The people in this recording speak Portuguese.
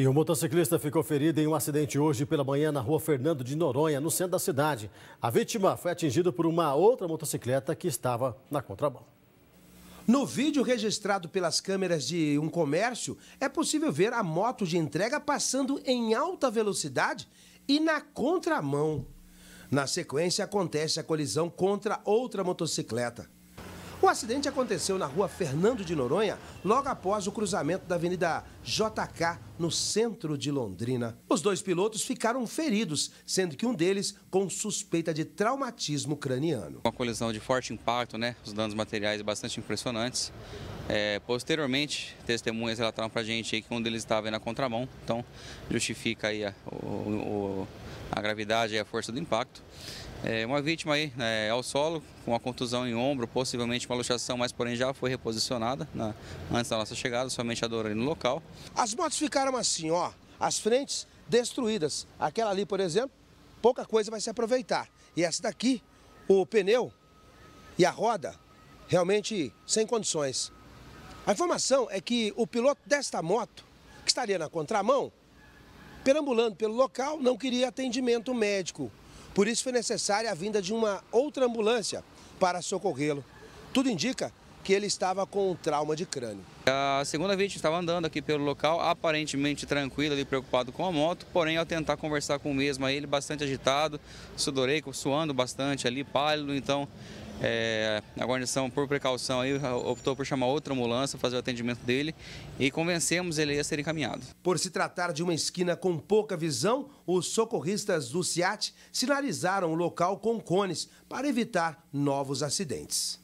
E um motociclista ficou ferido em um acidente hoje pela manhã na rua Fernando de Noronha, no centro da cidade. A vítima foi atingida por uma outra motocicleta que estava na contramão. No vídeo registrado pelas câmeras de um comércio, é possível ver a moto de entrega passando em alta velocidade e na contramão. Na sequência, acontece a colisão contra outra motocicleta. O acidente aconteceu na rua Fernando de Noronha, logo após o cruzamento da Avenida JK, no centro de Londrina. Os dois pilotos ficaram feridos, sendo que um deles com suspeita de traumatismo craniano. Uma colisão de forte impacto, né? Os danos materiais bastante impressionantes. É, posteriormente, testemunhas relataram para a gente que um deles estava na contramão, então justifica aí a, o, a gravidade e a força do impacto. É, uma vítima aí é, ao solo, com uma contusão em ombro, possivelmente uma luxação, mas porém já foi reposicionada na, né, antes da nossa chegada, somente a ali no local. As motos ficaram assim, ó, as frentes destruídas. Aquela ali, por exemplo, pouca coisa vai se aproveitar. E essa daqui, o pneu e a roda, realmente sem condições. A informação é que o piloto desta moto, que estaria na contramão, perambulando pelo local, não queria atendimento médico. Por isso foi necessária a vinda de uma outra ambulância para socorrê-lo. Tudo indica que ele estava com um trauma de crânio. A segunda vítima estava andando aqui pelo local, aparentemente tranquila, e preocupado com a moto, porém ao tentar conversar com o mesmo, ele bastante agitado, sudoreico, suando bastante ali, pálido, então é, a guarnição, por precaução, aí, optou por chamar outra ambulância, fazer o atendimento dele e convencemos ele a ser encaminhado. Por se tratar de uma esquina com pouca visão, os socorristas do SIAT sinalizaram o local com cones para evitar novos acidentes.